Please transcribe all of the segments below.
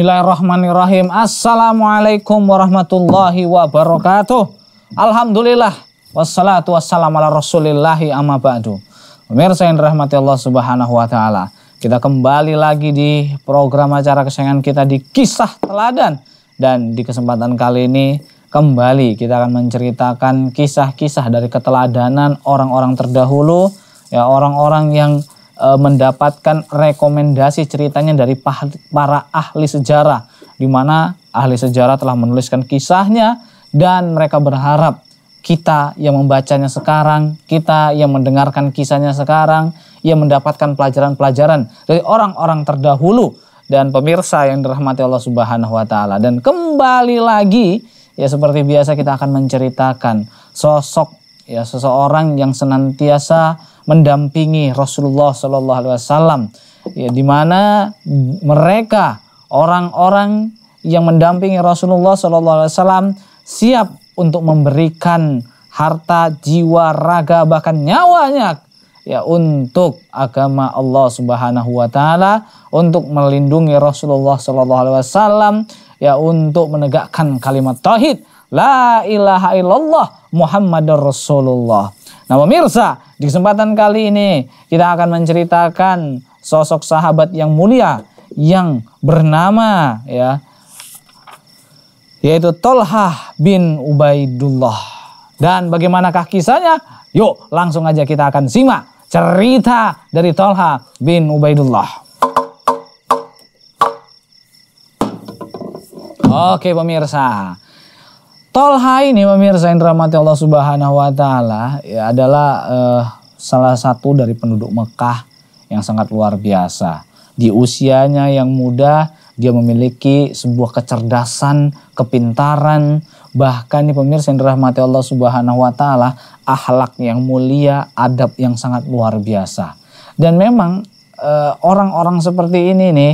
Bismillahirrahmanirrahim. Assalamualaikum warahmatullahi wabarakatuh. Alhamdulillah. Wassalatu wassalamu ala rasulillahi amma ba'du. Pemirsa yang dirahmati Allah subhanahu wa ta'ala. Kita kembali lagi di program acara kesayangan kita di Kisah Teladan. Dan di kesempatan kali ini kembali kita akan menceritakan kisah-kisah dari keteladanan orang-orang terdahulu. Ya orang-orang yang Eh, mendapatkan rekomendasi ceritanya dari para ahli sejarah di mana ahli sejarah telah menuliskan kisahnya dan mereka berharap kita yang membacanya sekarang, kita yang mendengarkan kisahnya sekarang, yang mendapatkan pelajaran-pelajaran dari orang-orang terdahulu dan pemirsa yang dirahmati Allah Subhanahu wa taala. Dan kembali lagi ya seperti biasa kita akan menceritakan sosok ya seseorang yang senantiasa mendampingi Rasulullah Shallallahu Alaihi Wasallam, ya, di mana mereka orang-orang yang mendampingi Rasulullah Shallallahu Alaihi Wasallam siap untuk memberikan harta, jiwa, raga, bahkan nyawanya ya untuk agama Allah Subhanahu wa taala, untuk melindungi Rasulullah sallallahu alaihi wasallam, ya untuk menegakkan kalimat tauhid, la ilaha illallah Muhammadur Rasulullah. Nah, pemirsa, di kesempatan kali ini kita akan menceritakan sosok sahabat yang mulia yang bernama ya yaitu Tolhah bin Ubaidullah. Dan bagaimanakah kisahnya? Yuk, langsung aja kita akan simak cerita dari Tolha bin Ubaidullah. Oke pemirsa, Tolha ini pemirsa yang dirahmati Allah Subhanahu wa taala ya adalah uh, salah satu dari penduduk Mekah yang sangat luar biasa. Di usianya yang muda, dia memiliki sebuah kecerdasan, kepintaran, bahkan nih pemirsa yang dirahmati Allah Subhanahu wa taala, akhlak yang mulia, adab yang sangat luar biasa. Dan memang eh, orang-orang seperti ini nih,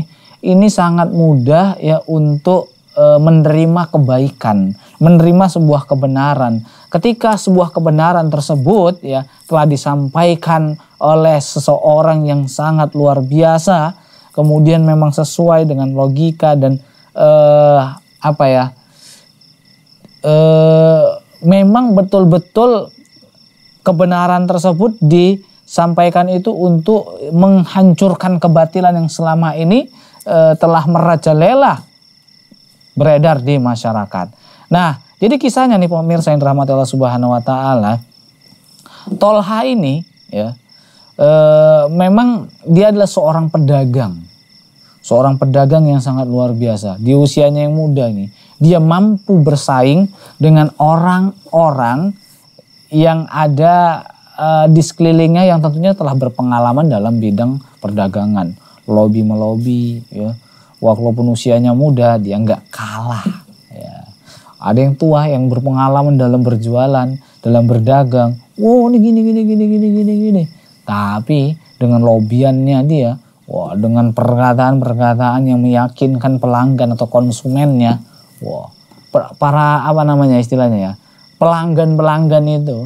ini sangat mudah ya untuk Eh, menerima kebaikan, menerima sebuah kebenaran. Ketika sebuah kebenaran tersebut ya telah disampaikan oleh seseorang yang sangat luar biasa, kemudian memang sesuai dengan logika dan e, apa ya? E, memang betul-betul kebenaran tersebut disampaikan itu untuk menghancurkan kebatilan yang selama ini e, telah merajalela beredar di masyarakat. Nah, jadi kisahnya nih pemirsa yang dirahmati Allah Subhanahu wa taala, Tolha ini ya e, memang dia adalah seorang pedagang. Seorang pedagang yang sangat luar biasa. Di usianya yang muda nih, dia mampu bersaing dengan orang-orang yang ada e, di sekelilingnya yang tentunya telah berpengalaman dalam bidang perdagangan. Lobby melobi ya walaupun usianya muda dia nggak kalah ya. ada yang tua yang berpengalaman dalam berjualan dalam berdagang wow ini gini gini gini gini gini gini tapi dengan lobiannya dia wah dengan perkataan-perkataan yang meyakinkan pelanggan atau konsumennya wah para apa namanya istilahnya ya pelanggan-pelanggan itu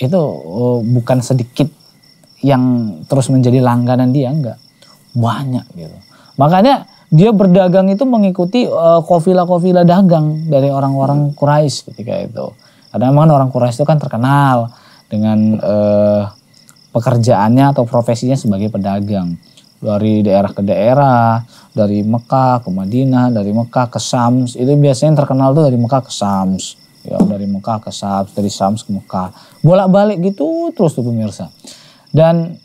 itu uh, bukan sedikit yang terus menjadi langganan dia enggak banyak gitu Makanya dia berdagang itu mengikuti uh, kofila-kofila dagang dari orang-orang Quraisy ketika itu. Karena memang orang Quraisy itu kan terkenal dengan uh, pekerjaannya atau profesinya sebagai pedagang dari daerah ke daerah, dari Mekah ke Madinah, dari Mekah ke Sams. Itu biasanya terkenal tuh dari Mekah ke Sams. Ya, dari Mekah ke Sams, dari Sams ke Mekah. Bolak-balik gitu terus tuh pemirsa. Dan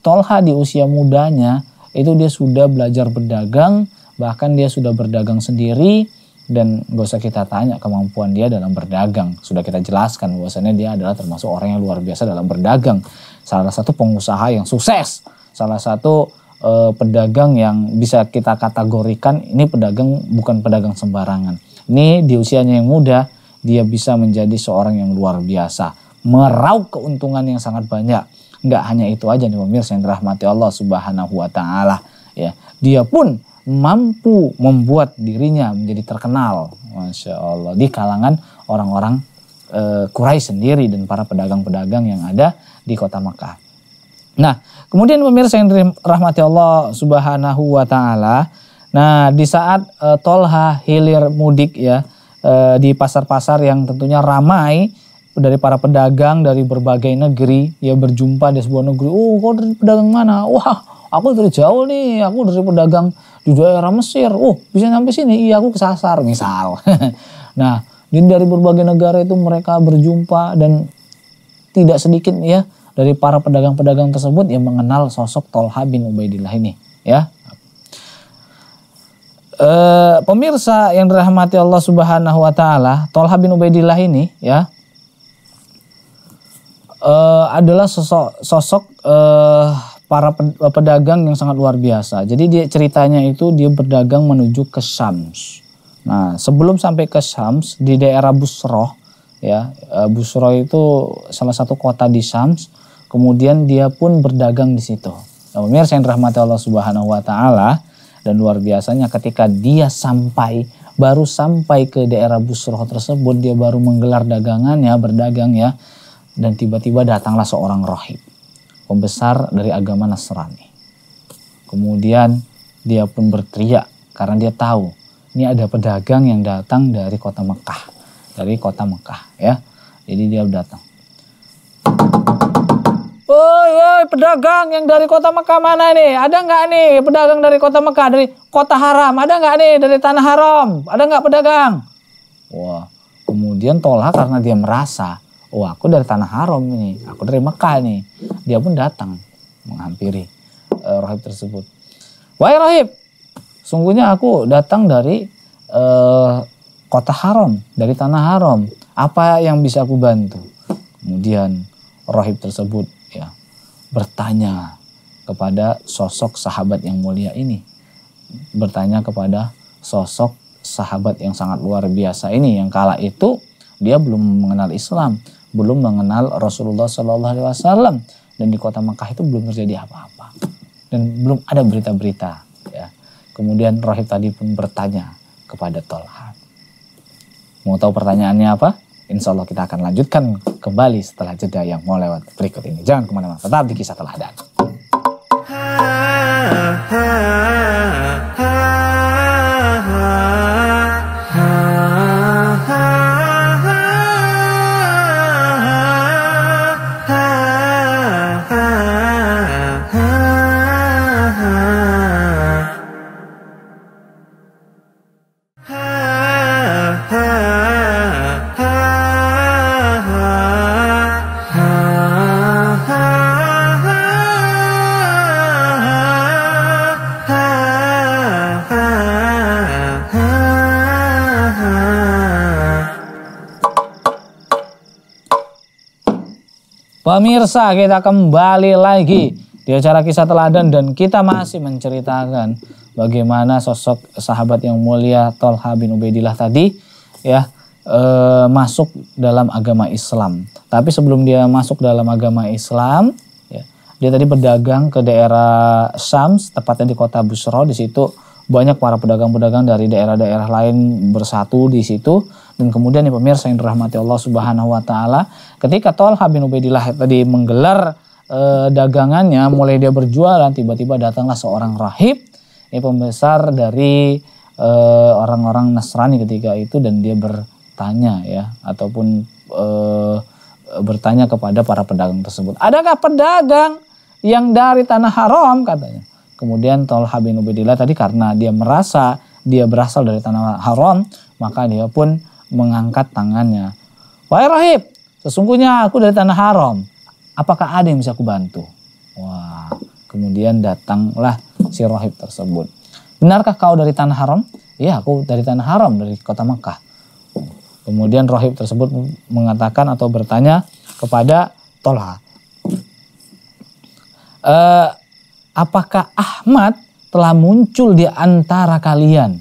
Tolha di usia mudanya itu dia sudah belajar berdagang, bahkan dia sudah berdagang sendiri dan gak usah kita tanya kemampuan dia dalam berdagang. Sudah kita jelaskan bahwasannya dia adalah termasuk orang yang luar biasa dalam berdagang. Salah satu pengusaha yang sukses, salah satu e, pedagang yang bisa kita kategorikan ini pedagang bukan pedagang sembarangan. Ini di usianya yang muda dia bisa menjadi seorang yang luar biasa, meraup keuntungan yang sangat banyak nggak hanya itu aja nih pemirsa yang dirahmati Allah Subhanahu wa taala ya. Dia pun mampu membuat dirinya menjadi terkenal Masya Allah di kalangan orang-orang e, Quraisy sendiri dan para pedagang-pedagang yang ada di kota Mekah. Nah, kemudian pemirsa yang dirahmati Allah Subhanahu wa taala, nah di saat e, Tolha hilir mudik ya e, di pasar-pasar yang tentunya ramai dari para pedagang dari berbagai negeri ya berjumpa di sebuah negeri. Oh, kau dari pedagang mana? Wah, aku dari jauh nih. Aku dari pedagang di daerah Mesir. Oh, bisa sampai sini? Iya, aku kesasar misal. nah, jadi dari berbagai negara itu mereka berjumpa dan tidak sedikit ya dari para pedagang-pedagang tersebut yang mengenal sosok Tolha bin Ubaidillah ini ya. E, pemirsa yang dirahmati Allah Subhanahu wa taala, Tolha bin Ubaidillah ini ya uh, adalah sosok sosok uh, para pedagang yang sangat luar biasa. Jadi dia ceritanya itu dia berdagang menuju ke Syams. Nah, sebelum sampai ke Syams di daerah Busroh ya, eh, Busroh itu salah satu kota di Syams. Kemudian dia pun berdagang di situ. Nah, pemirsa yang dirahmati Allah Subhanahu wa taala dan luar biasanya ketika dia sampai baru sampai ke daerah Busroh tersebut dia baru menggelar dagangannya berdagang ya dan tiba-tiba datanglah seorang rohib pembesar dari agama Nasrani. Kemudian dia pun berteriak karena dia tahu ini ada pedagang yang datang dari kota Mekah, dari kota Mekah ya. Jadi dia datang. Woi, woi, pedagang yang dari kota Mekah mana nih? Ada nggak nih pedagang dari kota Mekah, dari kota haram? Ada nggak nih dari tanah haram? Ada nggak pedagang? Wah, kemudian tolak karena dia merasa oh aku dari tanah haram ini, aku dari Mekah nih. Dia pun datang menghampiri uh, eh, rohib tersebut. Wahai Rohib, sungguhnya aku datang dari uh, kota haram, dari tanah haram. Apa yang bisa aku bantu? Kemudian Rohib tersebut ya bertanya kepada sosok sahabat yang mulia ini. Bertanya kepada sosok sahabat yang sangat luar biasa ini yang kala itu dia belum mengenal Islam belum mengenal Rasulullah Shallallahu Alaihi Wasallam dan di kota Mekah itu belum terjadi apa-apa dan belum ada berita-berita ya kemudian Rohib tadi pun bertanya kepada Tolha mau tahu pertanyaannya apa Insya Allah kita akan lanjutkan kembali setelah jeda yang mau lewat berikut ini jangan kemana-mana tetap di kisah teladan ha, ha. Pemirsa, kita kembali lagi di acara kisah teladan dan kita masih menceritakan bagaimana sosok sahabat yang mulia Tolha bin Ubaidillah tadi ya e, masuk dalam agama Islam. Tapi sebelum dia masuk dalam agama Islam, ya, dia tadi berdagang ke daerah Sams, tepatnya di kota Busro. Di situ banyak para pedagang-pedagang dari daerah-daerah lain bersatu di situ dan kemudian nih ya, pemirsa yang dirahmati Allah Subhanahu wa taala ketika Tolha bin Ubaidillah tadi menggelar e, dagangannya mulai dia berjualan tiba-tiba datanglah seorang rahib ini pembesar dari e, orang-orang Nasrani ketika itu dan dia bertanya ya ataupun e, bertanya kepada para pedagang tersebut adakah pedagang yang dari tanah haram katanya Kemudian Tolha bin Ubaidillah tadi karena dia merasa dia berasal dari tanah haram, maka dia pun mengangkat tangannya. Wahai rahib, sesungguhnya aku dari tanah haram. Apakah ada yang bisa aku bantu? Wah, kemudian datanglah si rahib tersebut. Benarkah kau dari tanah haram? ya aku dari tanah haram, dari kota Mekah. Kemudian rahib tersebut mengatakan atau bertanya kepada Tolha. Eh, apakah Ahmad telah muncul di antara kalian?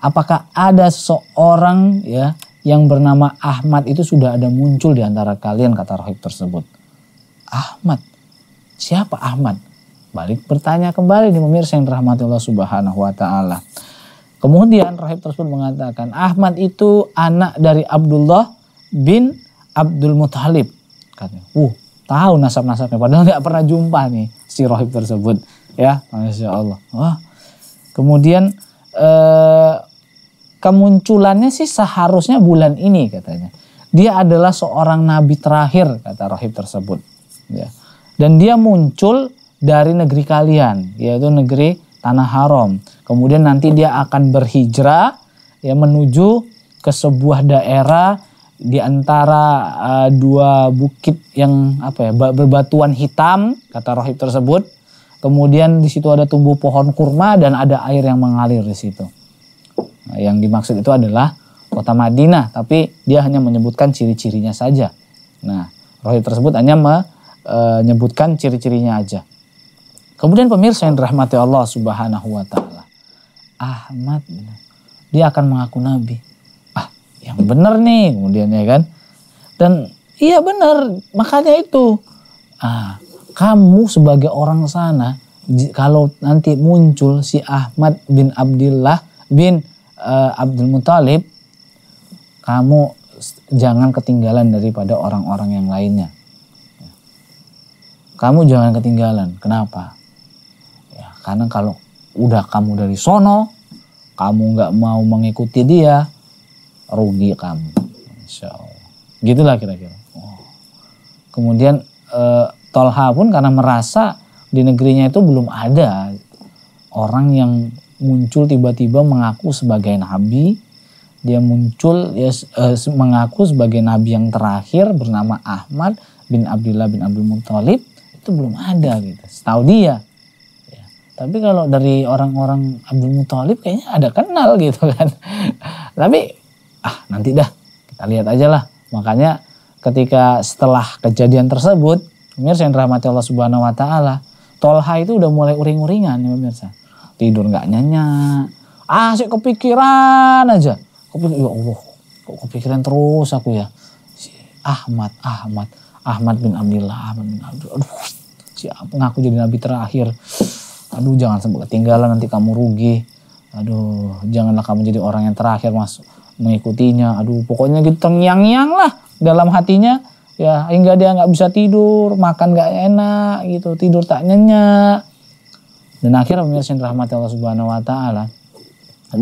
Apakah ada seorang ya yang bernama Ahmad itu sudah ada muncul di antara kalian kata rohib tersebut? Ahmad. Siapa Ahmad? Balik bertanya kembali di pemirsa yang dirahmati Allah Subhanahu wa taala. Kemudian rohib tersebut mengatakan Ahmad itu anak dari Abdullah bin Abdul Muthalib. Katanya, "Uh, tahu nasab-nasabnya padahal nggak pernah jumpa nih si rohib tersebut ya masya Allah wah kemudian eh, kemunculannya sih seharusnya bulan ini katanya dia adalah seorang nabi terakhir kata rohib tersebut ya dan dia muncul dari negeri kalian yaitu negeri tanah haram kemudian nanti dia akan berhijrah ya menuju ke sebuah daerah di antara uh, dua bukit yang apa ya berbatuan hitam kata rohib tersebut. Kemudian di situ ada tumbuh pohon kurma dan ada air yang mengalir di situ. Nah, yang dimaksud itu adalah kota Madinah, tapi dia hanya menyebutkan ciri-cirinya saja. Nah, rohib tersebut hanya eh, menyebutkan ciri-cirinya aja. Kemudian pemirsa yang dirahmati Allah Subhanahu wa taala. Ahmad dia akan mengaku nabi yang benar nih kemudian ya kan dan iya benar makanya itu ah kamu sebagai orang sana kalau nanti muncul si Ahmad bin Abdullah bin uh, Abdul Muthalib kamu jangan ketinggalan daripada orang-orang yang lainnya kamu jangan ketinggalan kenapa ya karena kalau udah kamu dari sono kamu nggak mau mengikuti dia rugi kamu. Insya Allah. Gitulah kira-kira. Oh. Kemudian e, Tolha pun karena merasa di negerinya itu belum ada orang yang muncul tiba-tiba mengaku sebagai nabi. Dia muncul ya, eh, mengaku sebagai nabi yang terakhir bernama Ahmad bin Abdullah bin Abdul Muthalib itu belum ada gitu. Setahu dia. Ya. Tapi kalau dari orang-orang Abdul Muthalib kayaknya ada kenal gitu kan. Tapi ah nanti dah kita lihat aja lah. Makanya ketika setelah kejadian tersebut, pemirsa yang rahmati Allah Subhanahu wa taala, Tolha itu udah mulai uring-uringan ya pemirsa. Tidur nggak nyenyak, asik ah, kepikiran aja. Kepikiran, ya Allah, kok kepikiran terus aku ya. Si Ahmad, Ahmad, Ahmad bin Abdullah, Ahmad bin Abdullah. Aduh, siapa ngaku jadi nabi terakhir. Aduh, jangan sampai ketinggalan nanti kamu rugi. Aduh, janganlah kamu jadi orang yang terakhir masuk mengikutinya. Aduh, pokoknya gitu tengyang-yang lah dalam hatinya. Ya, hingga dia nggak bisa tidur, makan nggak enak gitu, tidur tak nyenyak. Dan akhirnya pemirsa yang rahmat Allah Subhanahu wa taala,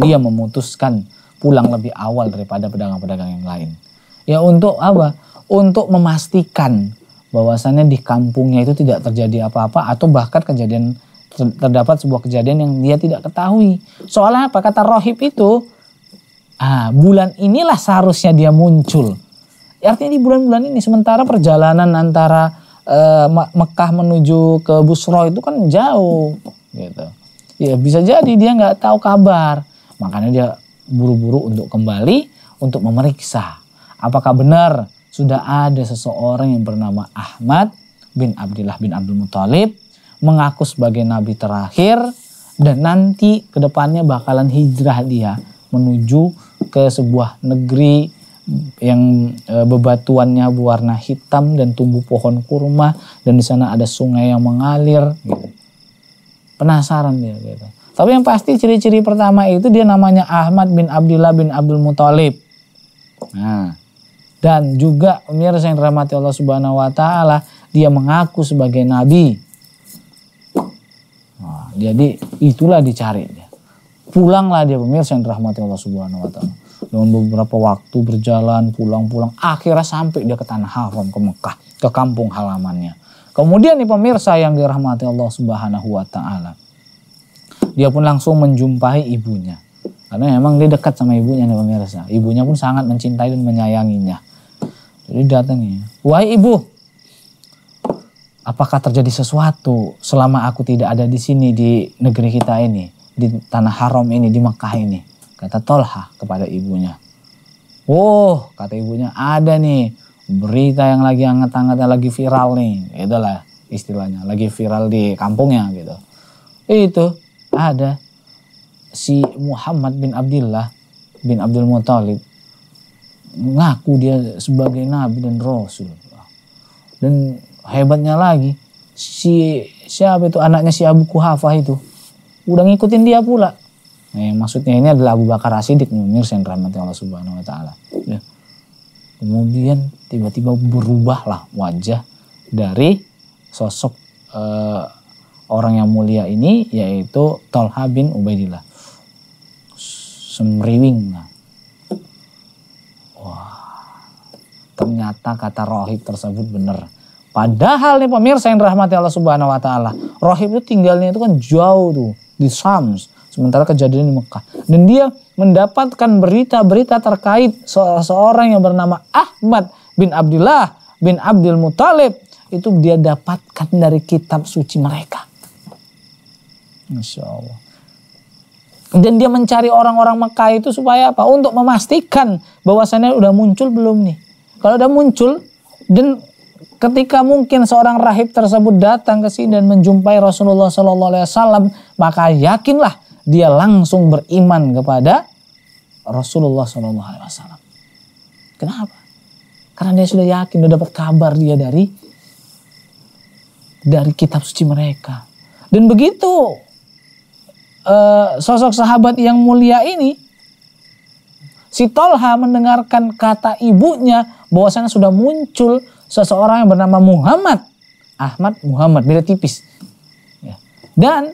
dia memutuskan pulang lebih awal daripada pedagang-pedagang yang lain. Ya untuk apa? Untuk memastikan bahwasannya di kampungnya itu tidak terjadi apa-apa atau bahkan kejadian terdapat sebuah kejadian yang dia tidak ketahui. Soalnya apa? Kata rohib itu Ah, bulan inilah seharusnya dia muncul. Artinya di bulan-bulan ini sementara perjalanan antara eh, Mekah menuju ke Busro itu kan jauh gitu. Ya bisa jadi dia nggak tahu kabar. Makanya dia buru-buru untuk kembali untuk memeriksa apakah benar sudah ada seseorang yang bernama Ahmad bin Abdullah bin Abdul Muthalib mengaku sebagai nabi terakhir dan nanti kedepannya bakalan hijrah dia menuju ke sebuah negeri yang e, bebatuannya berwarna hitam dan tumbuh pohon kurma dan di sana ada sungai yang mengalir gitu. Penasaran dia gitu. Tapi yang pasti ciri-ciri pertama itu dia namanya Ahmad bin Abdullah bin Abdul Muthalib. Nah, dan juga pemirsa yang dirahmati Allah Subhanahu wa taala, dia mengaku sebagai nabi. Nah, jadi itulah dicari pulanglah dia pemirsa yang dirahmati Allah Subhanahu wa taala. Dalam beberapa waktu berjalan pulang-pulang akhirnya sampai dia ke tanah haram ke Mekah, ke kampung halamannya. Kemudian nih pemirsa yang dirahmati Allah Subhanahu wa taala. Dia pun langsung menjumpai ibunya. Karena memang dia dekat sama ibunya nih pemirsa. Ibunya pun sangat mencintai dan menyayanginya. Jadi datang nih, "Wahai ibu, apakah terjadi sesuatu selama aku tidak ada di sini di negeri kita ini?" di tanah haram ini, di Mekah ini. Kata Tolha kepada ibunya. wah oh, kata ibunya, ada nih berita yang lagi hangat-hangat, lagi viral nih. Itulah istilahnya, lagi viral di kampungnya gitu. Itu ada si Muhammad bin Abdullah bin Abdul Muthalib ngaku dia sebagai nabi dan rasul. Dan hebatnya lagi si siapa itu anaknya si Abu Kuhafah itu udah ngikutin dia pula. Nah, eh, yang maksudnya ini adalah Abu Bakar Asidik Munir yang rahmati Allah Subhanahu wa taala. Ya. Kemudian tiba-tiba berubahlah wajah dari sosok eh, orang yang mulia ini yaitu Tolha bin Ubaidillah. Semriwing. Nah. Wah. Ternyata kata rohib tersebut benar. Padahal nih pemirsa yang rahmati Allah Subhanahu wa taala, rohib itu tinggalnya itu kan jauh tuh di Sams, sementara kejadian di Mekah. Dan dia mendapatkan berita-berita terkait seorang yang bernama Ahmad bin Abdullah bin Abdul Muthalib itu dia dapatkan dari kitab suci mereka. Masya Allah. Dan dia mencari orang-orang Mekah itu supaya apa? Untuk memastikan bahwasannya udah muncul belum nih. Kalau udah muncul dan ketika mungkin seorang rahib tersebut datang ke sini dan menjumpai Rasulullah Sallallahu Alaihi Wasallam, maka yakinlah dia langsung beriman kepada Rasulullah Shallallahu Alaihi Wasallam. Kenapa? Karena dia sudah yakin, sudah dapat kabar dia dari dari kitab suci mereka. Dan begitu eh, sosok sahabat yang mulia ini si Tolha mendengarkan kata ibunya bahwasanya sudah muncul seseorang yang bernama Muhammad Ahmad Muhammad beda tipis ya. dan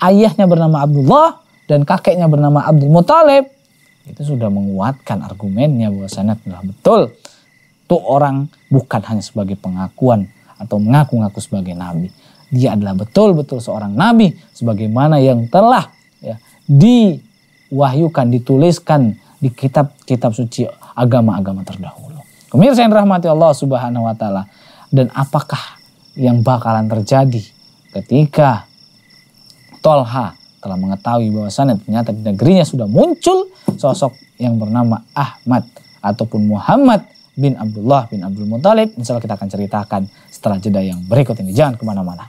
ayahnya bernama Abdullah dan kakeknya bernama Abdul Muthalib itu sudah menguatkan argumennya bahwasanya telah betul tuh orang bukan hanya sebagai pengakuan atau mengaku-ngaku sebagai nabi dia adalah betul-betul seorang nabi sebagaimana yang telah ya, diwahyukan dituliskan di kitab-kitab suci agama-agama terdahulu Pemirsa yang rahmati Allah Subhanahu wa taala. Dan apakah yang bakalan terjadi ketika Tolha telah mengetahui bahwasannya ternyata di negerinya sudah muncul sosok yang bernama Ahmad ataupun Muhammad bin Abdullah bin Abdul Muthalib. Insya Allah kita akan ceritakan setelah jeda yang berikut ini. Jangan kemana-mana.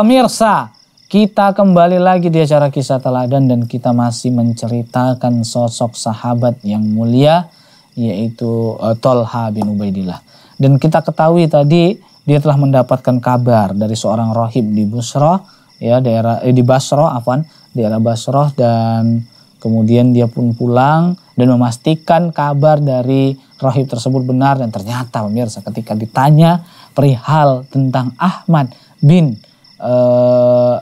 Pemirsa, kita kembali lagi di acara kisah teladan dan kita masih menceritakan sosok sahabat yang mulia yaitu uh, Tolha bin Ubaidillah. Dan kita ketahui tadi dia telah mendapatkan kabar dari seorang rohib di Busra ya daerah eh, di Basra afan daerah Basra dan kemudian dia pun pulang dan memastikan kabar dari rohib tersebut benar dan ternyata pemirsa ketika ditanya perihal tentang Ahmad bin uh,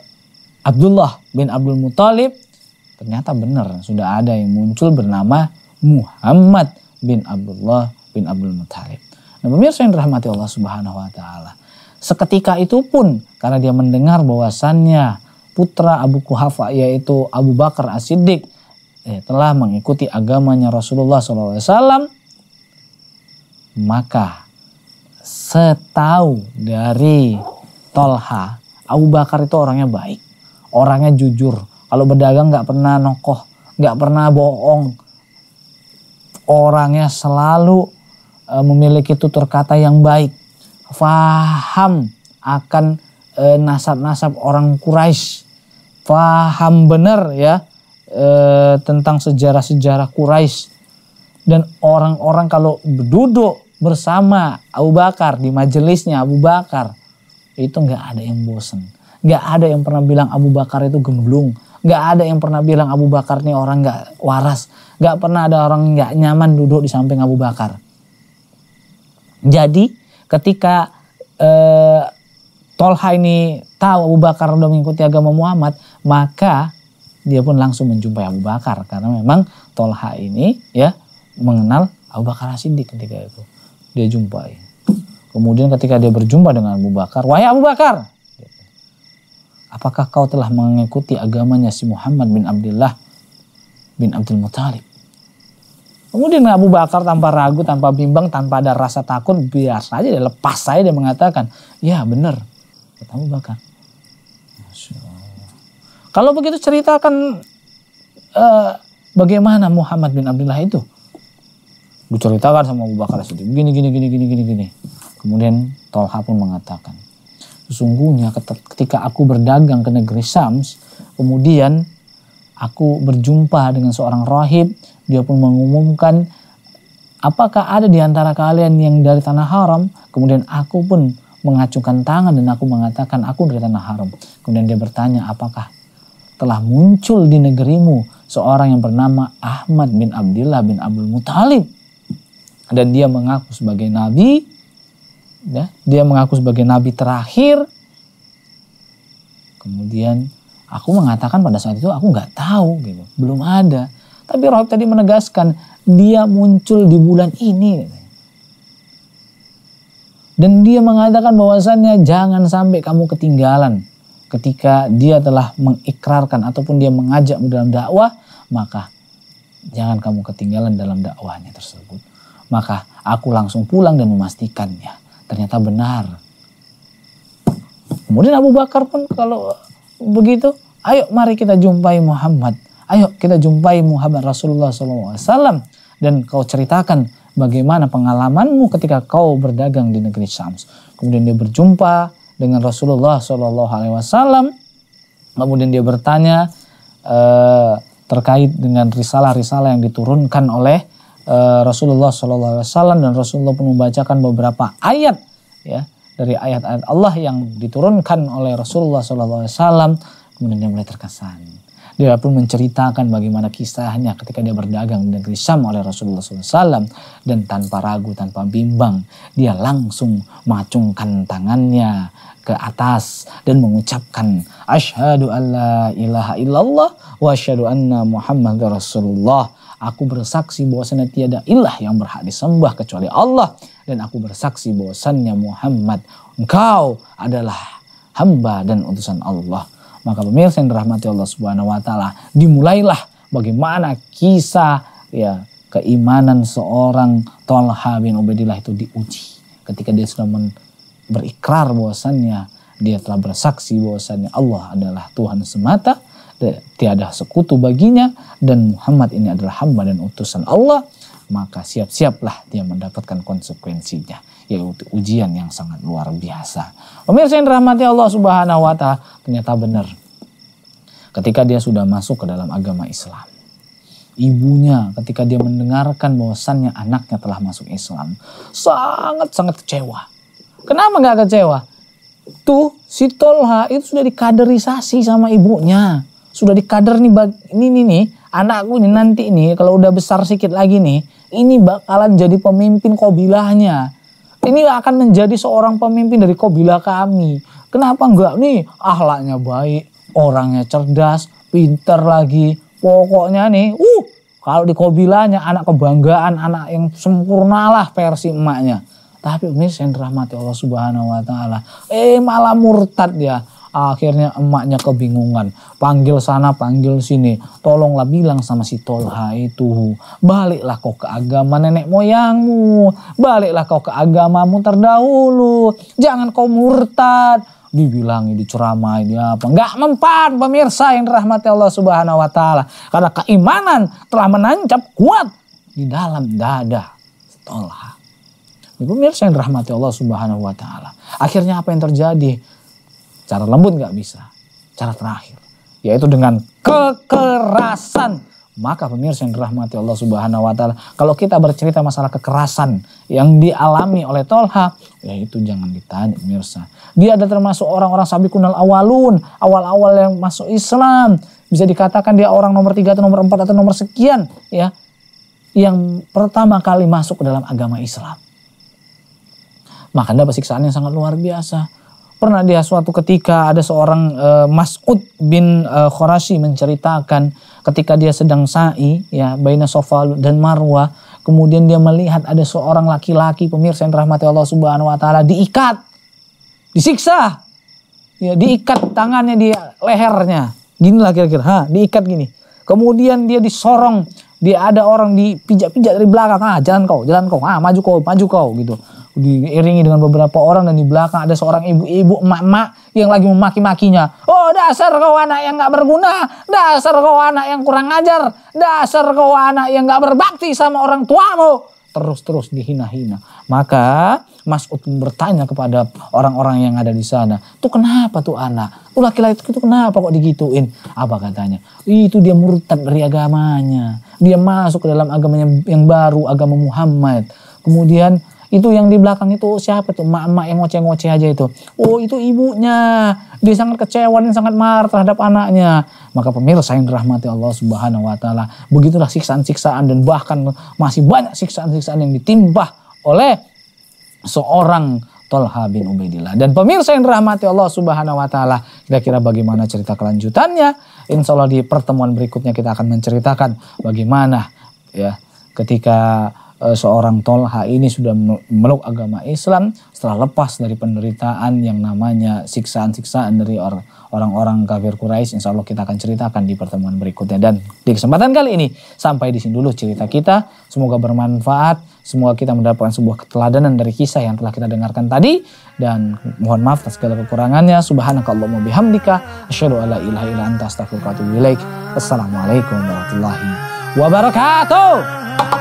Abdullah bin Abdul Muthalib ternyata benar sudah ada yang muncul bernama Muhammad bin Abdullah bin Abdul Muthalib. Nah, pemirsa yang dirahmati Allah Subhanahu wa taala. Seketika itu pun karena dia mendengar bahwasannya putra Abu Kuhafa yaitu Abu Bakar As-Siddiq eh, telah mengikuti agamanya Rasulullah SAW maka setahu dari Tolha Abu Bakar itu orangnya baik, orangnya jujur. Kalau berdagang nggak pernah nokoh, nggak pernah bohong. Orangnya selalu e, memiliki tutur kata yang baik, faham akan e, nasab-nasab orang Quraisy, faham benar ya e, tentang sejarah-sejarah Quraisy dan orang-orang kalau duduk bersama Abu Bakar di majelisnya Abu Bakar itu nggak ada yang bosen. Nggak ada yang pernah bilang Abu Bakar itu gemblung. Nggak ada yang pernah bilang Abu Bakar nih orang nggak waras. Nggak pernah ada orang nggak nyaman duduk di samping Abu Bakar. Jadi ketika eh, Tolha ini tahu Abu Bakar udah mengikuti agama Muhammad, maka dia pun langsung menjumpai Abu Bakar karena memang Tolha ini ya mengenal Abu Bakar Siddiq ketika itu dia jumpai. Kemudian ketika dia berjumpa dengan Abu Bakar, wahai Abu Bakar, apakah kau telah mengikuti agamanya si Muhammad bin Abdullah bin Abdul Muthalib? Kemudian Abu Bakar tanpa ragu, tanpa bimbang, tanpa ada rasa takut, biar saja dia lepas saya dia mengatakan, ya benar, kata Abu Bakar. Kalau begitu ceritakan eh, bagaimana Muhammad bin Abdullah itu. Diceritakan sama Abu Bakar begini, gini, gini, gini, gini, gini. Kemudian Tolha pun mengatakan, sesungguhnya ketika aku berdagang ke negeri Sams kemudian aku berjumpa dengan seorang rahib, dia pun mengumumkan, apakah ada di antara kalian yang dari tanah haram? Kemudian aku pun mengacungkan tangan dan aku mengatakan, aku dari tanah haram. Kemudian dia bertanya, apakah telah muncul di negerimu seorang yang bernama Ahmad bin Abdullah bin Abdul Muthalib? Dan dia mengaku sebagai nabi, Ya, dia mengaku sebagai nabi terakhir. Kemudian aku mengatakan pada saat itu aku nggak tahu gitu, belum ada. Tapi Rahab tadi menegaskan dia muncul di bulan ini. Gitu. Dan dia mengatakan bahwasannya jangan sampai kamu ketinggalan ketika dia telah mengikrarkan ataupun dia mengajak dalam dakwah, maka jangan kamu ketinggalan dalam dakwahnya tersebut. Maka aku langsung pulang dan memastikannya Ternyata benar. Kemudian Abu Bakar pun kalau begitu, ayo mari kita jumpai Muhammad. Ayo kita jumpai Muhammad Rasulullah SAW. Dan kau ceritakan bagaimana pengalamanmu ketika kau berdagang di negeri Syams. Kemudian dia berjumpa dengan Rasulullah SAW. Kemudian dia bertanya e, terkait dengan risalah-risalah yang diturunkan oleh Eh, Rasulullah saw dan Rasulullah pun membacakan beberapa ayat ya dari ayat-ayat Allah yang diturunkan oleh Rasulullah saw kemudian dia mulai terkesan. Dia pun menceritakan bagaimana kisahnya ketika dia berdagang di negeri Syam oleh Rasulullah SAW. Dan tanpa ragu, tanpa bimbang, dia langsung macungkan tangannya ke atas dan mengucapkan Ashadu an ilaha illallah wa ashadu anna Muhammad Rasulullah. Aku bersaksi bahwasanya tiada ilah yang berhak disembah kecuali Allah. Dan aku bersaksi bahwasannya Muhammad. Engkau adalah hamba dan utusan Allah. Maka pemirsa yang dirahmati Allah subhanahu wa ta'ala. Dimulailah bagaimana kisah ya keimanan seorang Tolha bin Ubaidillah itu diuji. Ketika dia sudah berikrar bahwasannya dia telah bersaksi bahwasannya Allah adalah Tuhan semata tiada sekutu baginya dan Muhammad ini adalah hamba dan utusan Allah maka siap-siaplah dia mendapatkan konsekuensinya yaitu ujian yang sangat luar biasa. Pemirsa yang dirahmati Allah Subhanahu wa taala, ternyata benar. Ketika dia sudah masuk ke dalam agama Islam, ibunya ketika dia mendengarkan bahwasannya anaknya telah masuk Islam, sangat-sangat kecewa. Kenapa nggak kecewa? Tuh, si Tolha itu sudah dikaderisasi sama ibunya sudah dikader nih bag ini nih nih anakku nih nanti nih kalau udah besar sedikit lagi nih ini bakalan jadi pemimpin kobilahnya ini akan menjadi seorang pemimpin dari kobilah kami kenapa enggak nih ahlaknya baik orangnya cerdas pinter lagi pokoknya nih uh kalau di kobilahnya anak kebanggaan anak yang sempurnalah versi emaknya tapi ini yang mati Allah Subhanahu wa taala eh malah murtad ya Akhirnya emaknya kebingungan. Panggil sana, panggil sini. Tolonglah bilang sama si Tolha itu. Baliklah kau ke agama nenek moyangmu. Baliklah kau ke agamamu terdahulu. Jangan kau murtad. Dibilangi, diceramai, ya apa. Nggak mempan pemirsa yang dirahmati Allah subhanahu wa ta'ala. Karena keimanan telah menancap kuat di dalam dada Tolha. Pemirsa yang dirahmati Allah subhanahu wa ta'ala. Akhirnya apa yang terjadi? Cara lembut nggak bisa. Cara terakhir. Yaitu dengan kekerasan. Maka pemirsa yang dirahmati Allah Subhanahu wa taala, kalau kita bercerita masalah kekerasan yang dialami oleh Tolha, ya itu jangan ditanya pemirsa. Dia ada termasuk orang-orang Sabi kunal awalun, awal-awal yang masuk Islam. Bisa dikatakan dia orang nomor tiga atau nomor empat atau nomor sekian ya. Yang pertama kali masuk ke dalam agama Islam. Maka dapat siksaan yang sangat luar biasa pernah dia suatu ketika ada seorang uh, Mas'ud bin uh, menceritakan ketika dia sedang sa'i ya baina Sofa dan Marwa kemudian dia melihat ada seorang laki-laki pemirsa yang rahmati Allah Subhanahu wa taala diikat disiksa ya diikat tangannya dia lehernya gini lah kira-kira ha diikat gini kemudian dia disorong dia ada orang dipijak-pijak dari belakang ah jalan kau jalan kau ah maju kau maju kau gitu diiringi dengan beberapa orang dan di belakang ada seorang ibu-ibu emak-emak yang lagi memaki-makinya. Oh dasar kau anak yang nggak berguna, dasar kau anak yang kurang ajar, dasar kau anak yang nggak berbakti sama orang tuamu. Terus-terus dihina-hina. Maka Mas'ud bertanya kepada orang-orang yang ada di sana. Tuh kenapa tuh anak? Tuh laki-laki itu kenapa kok digituin? Apa katanya? Itu dia murtad dari agamanya. Dia masuk ke dalam agamanya yang baru, agama Muhammad. Kemudian itu yang di belakang itu siapa tuh emak-emak yang ngoceh-ngoceh aja itu oh itu ibunya dia sangat kecewa dan sangat marah terhadap anaknya maka pemirsa yang dirahmati Allah Subhanahu wa taala begitulah siksaan-siksaan dan bahkan masih banyak siksaan-siksaan yang ditimpa oleh seorang Tolha bin Ubaidillah. Dan pemirsa yang dirahmati Allah subhanahu wa ta'ala. Kira-kira bagaimana cerita kelanjutannya. Insya Allah di pertemuan berikutnya kita akan menceritakan bagaimana ya ketika Eh, seorang tolha ini sudah meluk agama Islam setelah lepas dari penderitaan yang namanya siksaan-siksaan dari orang-orang kafir Quraisy insya Allah kita akan ceritakan di pertemuan berikutnya dan di kesempatan kali ini sampai di sini dulu cerita kita semoga bermanfaat semoga kita mendapatkan sebuah keteladanan dari kisah yang telah kita dengarkan tadi dan mohon maaf atas segala kekurangannya subhanakallahumma bihamdika asyhadu alla ilaha illa anta astaghfiruka assalamualaikum warahmatullahi wabarakatuh